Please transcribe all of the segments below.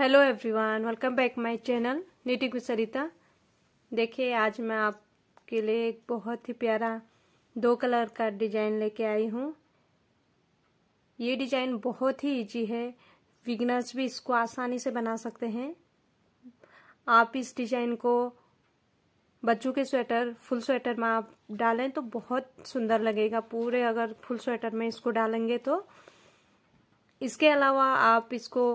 hello everyone welcome back my channel नीटी गुसरिता देखिए आज मैं आपके लिए एक बहुत ही प्यारा दो कलर का डिजाइन लेके आई हूँ ये डिजाइन बहुत ही इजी है विगनर्स भी इसको आसानी से बना सकते हैं आप इस डिजाइन को बच्चों के स्वेटर फुल स्वेटर में आप डालें तो बहुत सुंदर लगेगा पूरे अगर फुल स्वेटर में इसको डालेंगे तो इसके अलावा आप इसको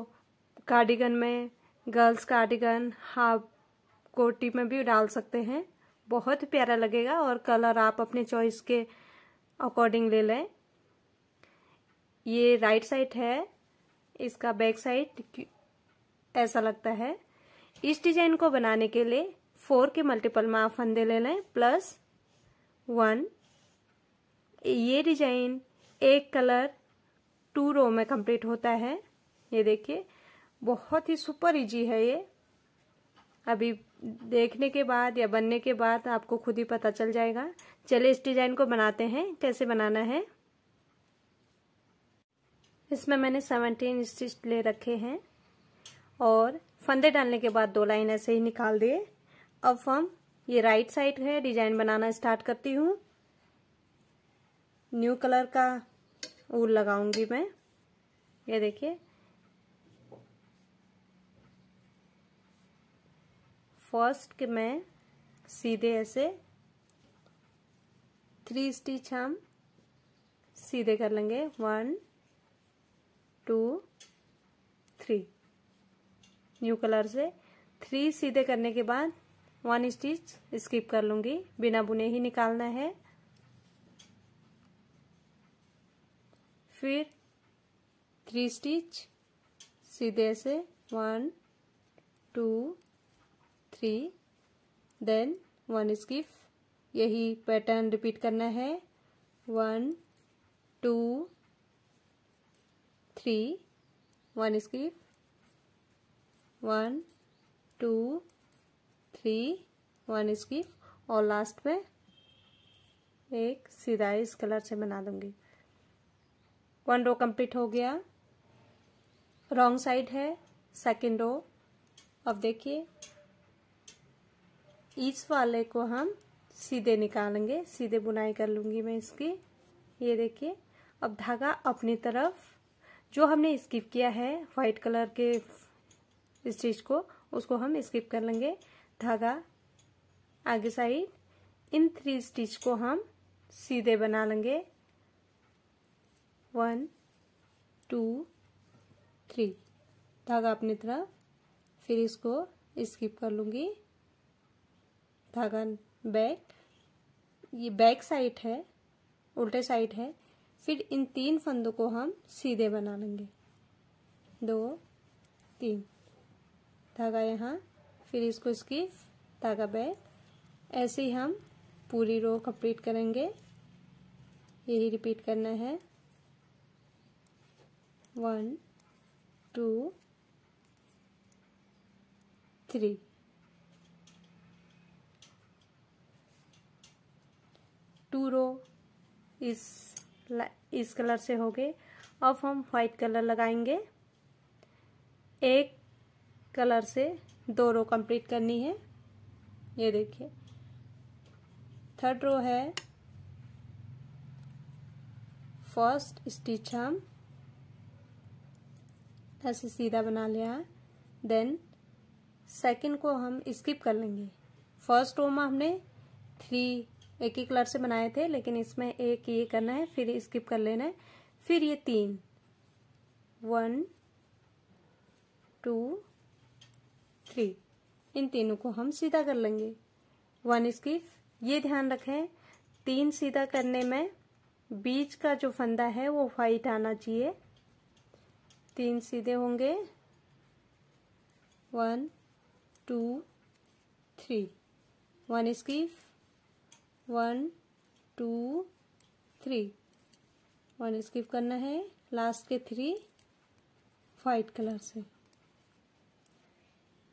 कार्डिगन में गर्ल्स कार्डिगन हाफ कोटी में भी डाल सकते हैं बहुत प्यारा लगेगा और कलर आप अपने चॉइस के अकॉर्डिंग ले लें ये राइट साइड है इसका बैक साइड ऐसा लगता है इस डिजाइन को बनाने के लिए फोर के मल्टीपल में आप फंदे ले लें प्लस वन ये डिजाइन एक कलर टू रो में कंप्लीट होता है ये देखिए बहुत ही सुपर इजी है ये अभी देखने के बाद या बनने के बाद आपको खुद ही पता चल जाएगा चलिए इस डिज़ाइन को बनाते हैं कैसे बनाना है इसमें मैंने सेवनटीन स्टिच ले रखे हैं और फंदे डालने के बाद दो लाइन ऐसे ही निकाल दिए अब हम ये राइट साइड है डिजाइन बनाना स्टार्ट करती हूँ न्यू कलर का ऊल लगाऊंगी मैं ये देखिए फर्स्ट के मैं सीधे ऐसे थ्री स्टिच हम सीधे कर लेंगे one two three new colour से थ्री सीधे करने के बाद वन स्टिच स्किप कर लूँगी बिना बुने ही निकालना है फिर थ्री स्टिच सीधे से one two three then one skip यही पैटर्न रिपीट करना है one two three one skip one two three one skip और लास्ट में एक सीधा इस कलर से बना दूंगी वन रो कंप्लीट हो गया रॉन्ग साइड है सेकंड रो अब देखिए इस वाले को हम सीधे निकालेंगे सीधे बुनाई कर लूँगी मैं इसकी ये देखिए अब धागा अपनी तरफ जो हमने स्किप किया है वाइट कलर के स्टिच को उसको हम स्किप कर लेंगे धागा आगे साइड इन थ्री स्टिच को हम सीधे बना लेंगे वन टू थ्री धागा अपनी तरफ फिर इसको स्किप कर लूँगी धागा बैक ये बैक साइड है उल्टे साइड है फिर इन तीन फंदों को हम सीधे बना लेंगे दो तीन धागा यहाँ फिर इसको इसकी धागा बैक ऐसे ही हम पूरी रो कंप्लीट करेंगे यही रिपीट करना है one two three two row इस इस कलर से हो गए अब हम वाइट कलर लगाएंगे एक कलर से दो रो कंप्लीट करनी है ये देखिए थर्ड रो है फर्स्ट स्टिच हम ऐसे सीधा बना लिया देन सेकंड को हम स्किप कर लेंगे फर्स्ट रो में हमने थ्री एक ही कलर से बनाए थे लेकिन इसमें एक ये करना है फिर स्किप कर लेना है फिर ये तीन वन टू थ्री इन तीनों को हम सीधा कर लेंगे वन स्किप ये ध्यान रखें तीन सीधा करने में बीच का जो फंदा है वो वाइट आना चाहिए तीन सीधे होंगे one two three one skip one two three one skip करना है लास्ट के थ्री वाइट कलर से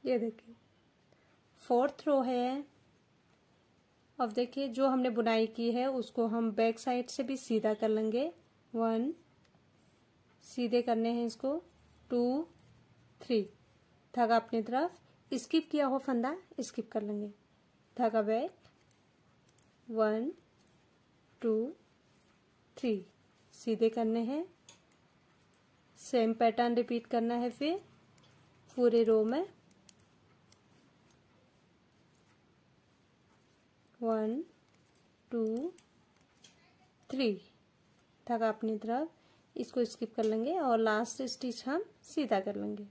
ये देखिए फोर्थ रो है अब देखिए जो हमने बुनाई की है उसको हम बैक साइड से भी सीधा कर लेंगे वन सीधे करने हैं इसको टू थ्री धागा अपनी तरफ स्किप किया हो फंदा स्किप कर लेंगे धागा बैक वन टू थ्री सीधे करने हैं सेम पैटर्न रिपीट करना है फिर पूरे रो में वन टू थ्री तक अपनी तरफ इसको स्किप कर लेंगे और लास्ट स्टिच हम सीधा कर लेंगे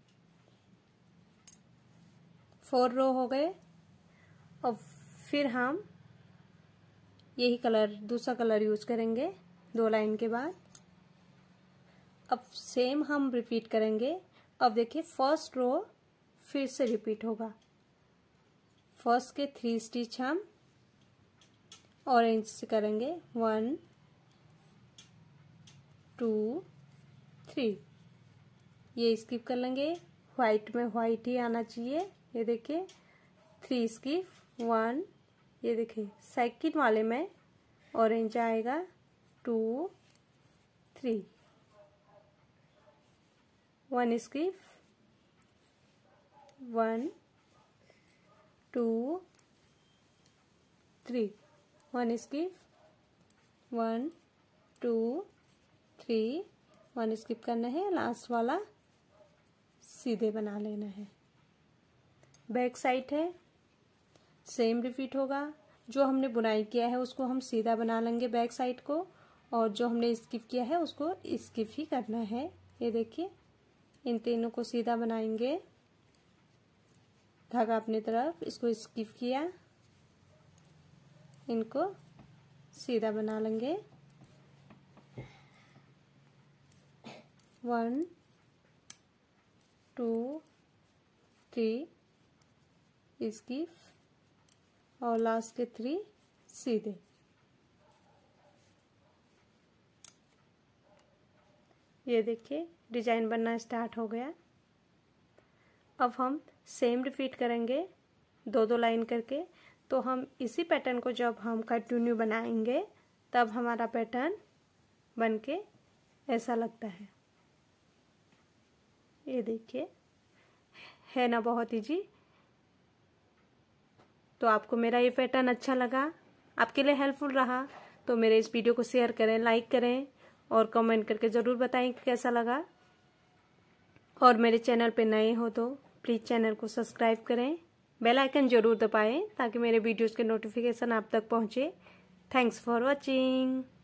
फोर रो हो गए और फिर हम यही कलर दूसरा कलर यूज करेंगे दो लाइन के बाद अब सेम हम रिपीट करेंगे अब देखिए फर्स्ट रो फिर से रिपीट होगा फर्स्ट के थ्री स्टिच हम ऑरेंज से करेंगे वन टू थ्री ये स्किप कर लेंगे वाइट में वाइट ही आना चाहिए ये देखिए थ्री स्किप वन ये देखिए सेकेंड वाले में ऑरेंज आएगा two three one skip one two three one skip one two three one skip करना है लास्ट वाला सीधे बना लेना है बैक साइड है सेम रिपीट होगा जो हमने बुनाई किया है उसको हम सीधा बना लेंगे बैक साइड को और जो हमने स्किप किया है उसको स्किप ही करना है ये देखिए इन तीनों को सीधा बनाएंगे धागा अपनी तरफ इसको स्किप किया इनको सीधा बना लेंगे वन टू थ्री स्किफ और लास्ट के थ्री सीधे ये देखिए डिजाइन बनना स्टार्ट हो गया अब हम सेम रिपीट करेंगे दो दो लाइन करके तो हम इसी पैटर्न को जब हम कंटिन्यू बनाएंगे तब हमारा पैटर्न बनके ऐसा लगता है ये देखिए है ना बहुत इजी तो आपको मेरा ये पैटर्न अच्छा लगा आपके लिए हेल्पफुल रहा तो मेरे इस वीडियो को शेयर करें लाइक करें और कमेंट करके ज़रूर बताएं कि कैसा लगा और मेरे चैनल पे नए हो तो प्लीज़ चैनल को सब्सक्राइब करें बेल आइकन ज़रूर दबाएं ताकि मेरे वीडियोज़ के नोटिफिकेशन आप तक पहुँचे थैंक्स फॉर वॉचिंग